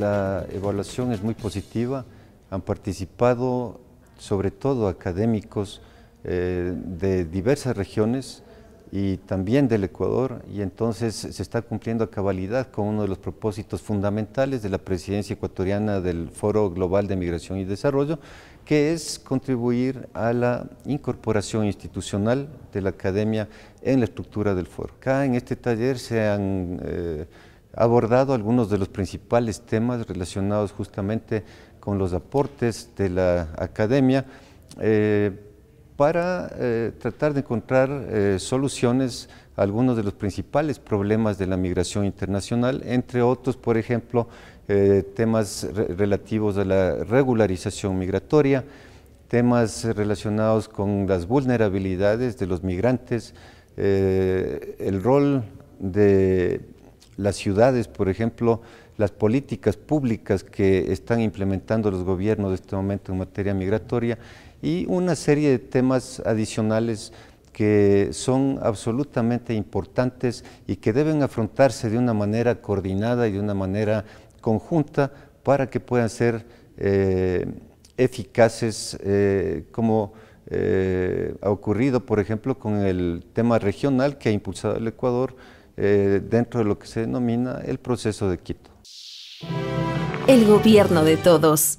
la evaluación es muy positiva. Han participado sobre todo académicos eh, de diversas regiones y también del Ecuador y entonces se está cumpliendo a cabalidad con uno de los propósitos fundamentales de la presidencia ecuatoriana del Foro Global de Migración y Desarrollo, que es contribuir a la incorporación institucional de la academia en la estructura del foro. Acá en este taller se han... Eh, abordado algunos de los principales temas relacionados justamente con los aportes de la academia eh, para eh, tratar de encontrar eh, soluciones a algunos de los principales problemas de la migración internacional, entre otros, por ejemplo, temas relativos a la regularización migratoria, temas relacionados con las vulnerabilidades de los migrantes, el rol de las ciudades, por ejemplo, las políticas públicas que están implementando los gobiernos de este momento en materia migratoria y una serie de temas adicionales que son absolutamente importantes y que deben afrontarse de una manera coordinada y de una manera conjunta para que puedan ser eh, eficaces eh, como eh, ha ocurrido, por ejemplo, con el tema regional que ha impulsado el Ecuador, eh, dentro de lo que se denomina el proceso de Quito. El gobierno de todos.